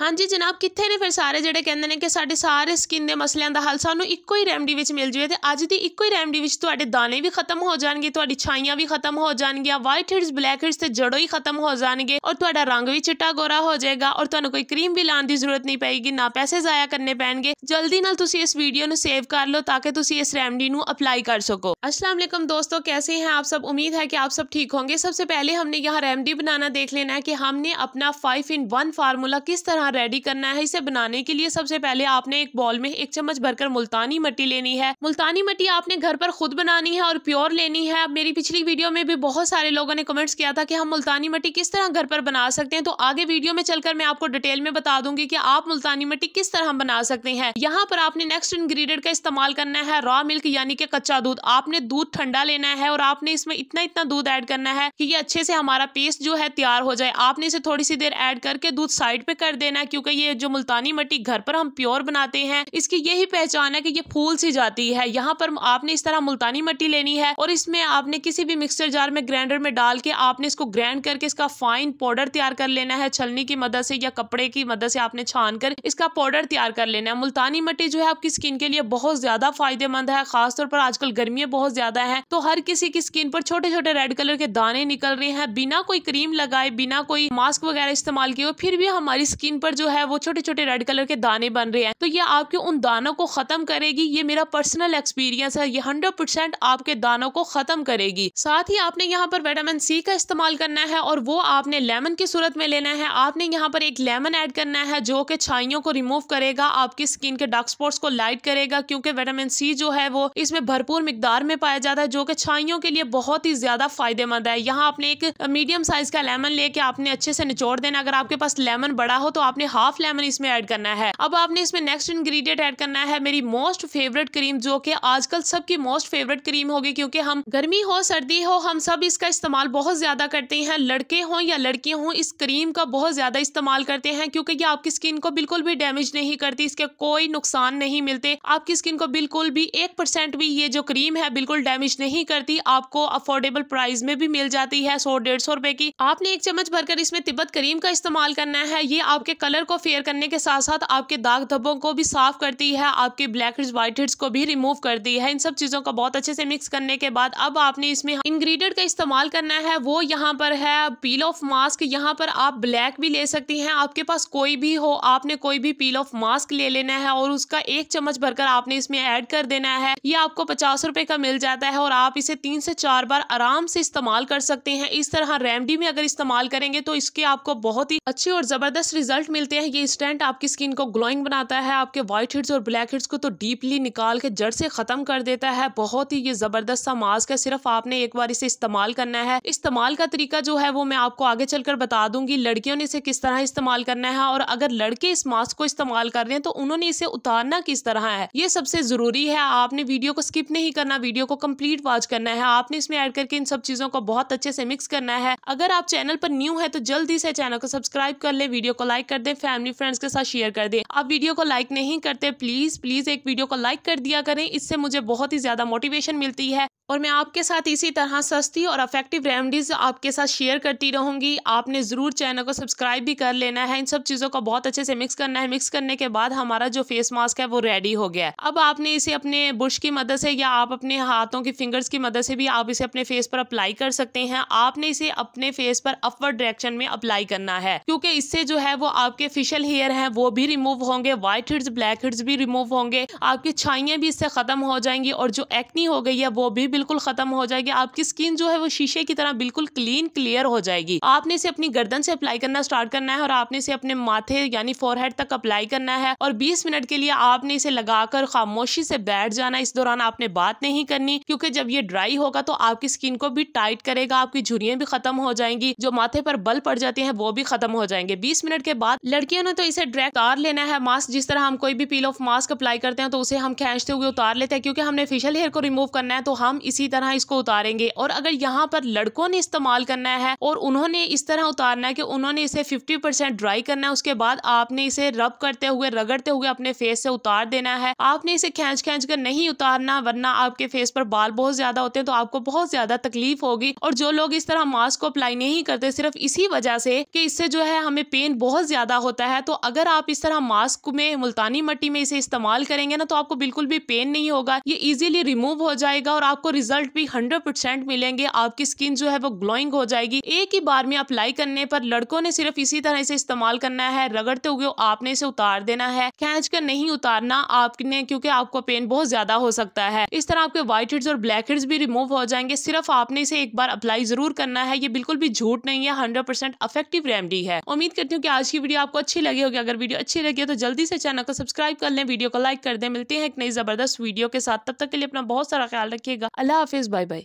ਹਾਂਜੀ ਜਨਾਬ ਕਿੱਥੇ ਨੇ ਫਿਰ ਸਾਰੇ ਜਿਹੜੇ ਕਹਿੰਦੇ ਨੇ ਕਿ ਸਾਡੇ ਸਾਰੇ ਸਕਿਨ ਦੇ ਮਸਲਿਆਂ ਦਾ ਹੱਲ ਸਾਨੂੰ ਇੱਕੋ ਹੀ ਰੈਮਡੀ ਵਿੱਚ ਮਿਲ ਜੂਏ ਤੇ ਅੱਜ ਦੀ ਇੱਕੋ ਹੀ ਰੈਮਡੀ ਵਿੱਚ ਤੁਹਾਡੇ ਦਾਣੇ ਵੀ ਖਤਮ ਹੋ ਜਾਣਗੇ ਤੁਹਾਡੀ ਛਾਈਆਂ ਵੀ ਖਤਮ ਹੋ ਜਾਣਗੀਆਂ ਵਾਈਟ ਹੈਡਸ ਬਲੈਕ ਹੈਡਸ ਤੇ ਜੜੋਂ ਹੀ ਖਤਮ ਹੋ ਜਾਣਗੇ ਔਰ ਤੁਹਾਡਾ ਰੰਗ ਵੀ ਚਿੱਟਾ ਗੋਰਾ ਹੋ ਜਾਏਗਾ ਔਰ ਤੁਹਾਨੂੰ ਕੋਈ ਕਰੀਮ ਵੀ ਲਾਣ ਦੀ ਜ਼ਰੂਰਤ ਨਹੀਂ ਪਏਗੀ ਨਾ ਪੈਸੇ ਜ਼ਾਇਆ ਕਰਨੇ ਪੈਣਗੇ ਜਲਦੀ ਨਾਲ ਤੁਸੀਂ ਇਸ ਵੀਡੀਓ ਨੂੰ ਸੇਵ ਕਰ ਲਓ ਤਾਂ ਕਿ ਤੁਸੀਂ ਇਸ ਰੈਮਡੀ ਨੂੰ ਅਪਲਾਈ ਕਰ सको अस्सलाम ਦੋਸਤੋ दोस्तों ਹੈ ਆਪ ਸਭ ਉਮੀਦ ਹੈ ਕਿ ਆਪ ਸਭ ਠੀਕ ठीक ਸਭ ਤੋਂ ਪਹਿਲੇ ਹਮਨੇ ਯਹਾਂ ਰੈਮਡੀ बनाना ਦੇਖ ਲੈਣਾ ਹੈ ਕਿ हमने ਆਪਣਾ 5 ਇਨ 1 ਫਾਰਮੂਲਾ ਕਿਸ ਤਰ੍ਹਾਂ यहाँ रेडी करना है इसे बनाने के लिए सबसे पहले आपने एक बॉल में एक चम्मच भरकर मुल्तानी मट्टी लेनी है मुल्तानी मट्टी आपने घर पर खुद बनानी है और प्योर लेनी है मेरी पिछली वीडियो में भी बहुत सारे लोगों ने कमेंट्स किया था कि हम मुल्तानी मट्टी किस तरह घर पर बना सकते हैं तो आगे वीडियो में चलकर मैं आपको डिटेल में बता दूंगी की आप मुल्तानी मट्टी किस तरह बना सकते हैं यहाँ पर आपने नेक्स्ट इन्ग्रीडियंट का इस्तेमाल करना है रॉ मिल्क यानी कि कच्चा दूध आपने दूध ठंडा लेना है और आपने इसमें इतना इतना दूध ऐड करना है कि ये अच्छे से हमारा पेस्ट जो है तैयार हो जाए आपने इसे थोड़ी सी देर ऐड करके दूध साइड पे कर देना है क्योंकि ये जो मुल्तानी मट्टी घर पर हम प्योर बनाते हैं इसकी यही पहचान है कि ये फूल सी जाती है यहाँ पर आपने इस तरह मुल्तानी मट्टी लेनी है और इसमें आपने किसी भी मिक्सचर जार में ग्राइंडर में डाल के आपने इसको ग्राइंड करके इसका फाइन पाउडर तैयार कर लेना है छलनी की मदद से या कपड़े की मदद से आपने छान कर इसका पाउडर तैयार कर लेना है मुल्तानी मट्टी जो है आपकी स्किन के लिए बहुत ज्यादा फायदेमंद है खासतौर पर आजकल गर्मियाँ बहुत ज्यादा है तो हर किसी की स्किन पर छोटे छोटे रेड कलर के दाने निकल रहे हैं बिना कोई क्रीम लगाए बिना कोई मास्क वगैरह इस्तेमाल किए फिर भी हमारी स्किन पर ऊपर जो है वो छोटे छोटे रेड कलर के दाने बन रहे हैं तो ये आपके उन दानों को खत्म करेगी ये मेरा पर्सनल एक्सपीरियंस है ये हंड्रेड आपके दानों को खत्म करेगी साथ ही आपने यहाँ पर विटामिन सी का इस्तेमाल करना है और वो आपने लेमन की सूरत में लेना है आपने यहाँ पर एक लेमन ऐड करना है जो कि छाइयों को रिमूव करेगा आपकी स्किन के डार्क स्पॉट्स को लाइट करेगा क्योंकि विटामिन सी जो है वो इसमें भरपूर मिकदार में पाया जाता है जो कि छाइयों के लिए बहुत ही ज्यादा फायदेमंद है यहाँ आपने एक मीडियम साइज का लेमन लेके आपने अच्छे से निचोड़ देना अगर आपके पास लेमन बड़ा हो तो आप आपने हाफ लेमन इसमें ऐड करना है अब आपने इसमें नेक्स्ट इंग्रेडिएंट ऐड करना है मेरी मोस्ट फेवरेट क्रीम जो कि आजकल सबकी मोस्ट फेवरेट क्रीम होगी क्योंकि हम गर्मी हो सर्दी हो हम सब इसका इस्तेमाल बहुत ज्यादा करते हैं लड़के हों या लड़कियां हों इस क्रीम का बहुत ज्यादा इस्तेमाल करते हैं क्योंकि ये आपकी स्किन को बिल्कुल भी डैमेज नहीं करती इसके कोई नुकसान नहीं मिलते आपकी स्किन को बिल्कुल भी एक परसेंट भी ये जो क्रीम है बिल्कुल डैमेज नहीं करती आपको अफोर्डेबल प्राइस में भी मिल जाती है सौ डेढ़ सौ रुपए की आपने एक चम्मच भरकर इसमें तिब्बत क्रीम का इस्तेमाल करना है ये आपके कलर को फेयर करने के साथ साथ आपके दाग धब्बों को भी साफ करती है आपके ब्लैक हेड्स हेड्स को भी रिमूव करती है इन सब चीज़ों को बहुत अच्छे से मिक्स करने के बाद अब आपने इसमें इंग्रेडिएंट का इस्तेमाल करना है वो यहाँ पर है पील ऑफ मास्क यहाँ पर आप ब्लैक भी ले सकती हैं आपके पास कोई भी हो आपने कोई भी पील ऑफ मास्क ले लेना है और उसका एक चम्मच भरकर आपने इसमें ऐड कर देना है ये आपको पचास रुपए का मिल जाता है और आप इसे तीन से चार बार आराम से इस्तेमाल कर सकते हैं इस तरह रेमडी में अगर इस्तेमाल करेंगे तो इसके आपको बहुत ही अच्छे और जबरदस्त रिजल्ट रिजल्ट मिलते हैं ये स्टेंट आपकी स्किन को ग्लोइंग बनाता है आपके व्हाइट हेड्स और ब्लैक हेड्स को तो डीपली निकाल के जड़ से ख़त्म कर देता है बहुत ही ये ज़बरदस्त सा मास्क है सिर्फ आपने एक बार इसे इस्तेमाल करना है इस्तेमाल का तरीका जो है वो मैं आपको आगे चलकर बता दूंगी लड़कियों ने इसे किस तरह इस्तेमाल करना है और अगर लड़के इस मास्क को इस्तेमाल कर रहे हैं तो उन्होंने इसे उतारना किस तरह है ये सबसे ज़रूरी है आपने वीडियो को स्किप नहीं करना वीडियो को कम्प्लीट वॉच करना है आपने इसमें ऐड करके इन सब चीज़ों को बहुत अच्छे से मिक्स करना है अगर आप चैनल पर न्यू है तो जल्दी से चैनल को सब्सक्राइब कर ले वीडियो को लाइक कर कर दें फैमिली फ्रेंड्स के साथ शेयर कर दें आप वीडियो को लाइक नहीं करते प्लीज़ प्लीज़ एक वीडियो को लाइक कर दिया करें इससे मुझे बहुत ही ज़्यादा मोटिवेशन मिलती है और मैं आपके साथ इसी तरह सस्ती और अफेक्टिव रेमडीज़ आपके साथ शेयर करती रहूंगी आपने ज़रूर चैनल को सब्सक्राइब भी कर लेना है इन सब चीज़ों को बहुत अच्छे से मिक्स करना है मिक्स करने के बाद हमारा जो फेस मास्क है वो रेडी हो गया अब आपने इसे अपने बुश की मदद से या आप अपने हाथों की फिंगर्स की मदद से भी आप इसे अपने फेस पर अप्लाई कर सकते हैं आपने इसे अपने फेस पर अपवर्ड डायरेक्शन में अप्लाई करना है क्योंकि इससे जो है वो आपके फेशियल हेयर हैं वो भी रिमूव होंगे व्हाइट हेड्स ब्लैक हेड्स भी रिमूव होंगे आपकी छाइयाँ भी इससे ख़त्म हो जाएंगी और जो एक्नी हो गई है वो भी बिल्कुल खत्म हो जाएगी आपकी स्किन जो है वो शीशे की तरह बिल्कुल क्लीन क्लियर हो जाएगी आपने इसे अपनी गर्दन से अप्लाई करना स्टार्ट करना है और आपने इसे अपने माथे यानी फोरहेड तक अप्लाई करना है और बीस मिनट के लिए आपने इसे लगाकर खामोशी से बैठ जाना इस दौरान आपने बात नहीं करनी क्योंकि जब ये ड्राई होगा तो आपकी स्किन को भी टाइट करेगा आपकी झुरियां भी खत्म हो जाएंगी जो माथे पर बल पड़ जाती है वो भी खत्म हो जाएंगे बीस मिनट के बाद लड़कियों ने तो इसे ड्रैक उतार लेना है मास्क जिस तरह हम कोई भी पील ऑफ मास्क अप्लाई करते हैं तो उसे हम खेचते हुए उतार लेते हैं क्योंकि हमने फेशियल हेयर को रिमूव करना है तो हम इसी तरह इसको उतारेंगे और अगर यहाँ पर लड़कों ने इस्तेमाल करना है और उन्होंने इस तरह उतारना है कि उन्होंने इसे फिफ्टी परसेंट ड्राई करना है उसके बाद आपने इसे रब करते हुए रगड़ते हुए अपने फेस से उतार देना है आपने इसे खेच खेच कर नहीं उतारना वरना आपके फेस पर बाल बहुत ज्यादा होते हैं तो आपको बहुत ज्यादा तकलीफ होगी और जो लोग इस तरह मास्क को अप्लाई नहीं करते सिर्फ इसी वजह से कि इससे जो है हमें पेन बहुत ज्यादा होता है तो अगर आप इस तरह मास्क में मुल्तानी मट्टी में इसे इस्तेमाल करेंगे ना तो आपको बिल्कुल भी पेन नहीं होगा ये इजिली रिमूव हो जाएगा और आपको रिजल्ट भी हंड्रेड परसेंट मिलेंगे आपकी स्किन जो है वो ग्लोइंग हो जाएगी एक ही बार में अप्लाई करने पर लड़कों ने सिर्फ इसी तरह इसे इस्तेमाल करना है रगड़ते हुए आपने इसे उतार देना है खेच कर नहीं उतारना आपने क्यूँकी आपको पेन बहुत ज्यादा हो सकता है इस तरह आपके व्हाइट हेड्स और ब्लैक हेड्स भी रिमूव हो जाएंगे सिर्फ आपने इसे एक बार अप्लाई जरूर करना है ये बिल्कुल भी झूठ नहीं है हंड्रेड परसेंट अफेक्टिव रेमडी है उम्मीद करती हूँ की आज की वीडियो आपको अच्छी लगी होगी अगर वीडियो अच्छी लगी तो जल्दी से चैनल को सब्सक्राइब कर लें वीडियो को लाइक कर दें मिलते हैं एक नई जबरदस्त वीडियो के साथ तब तक के लिए अपना बहुत सारा ख्याल रखिएगा अल्लाह हाफिज़ बाय बाय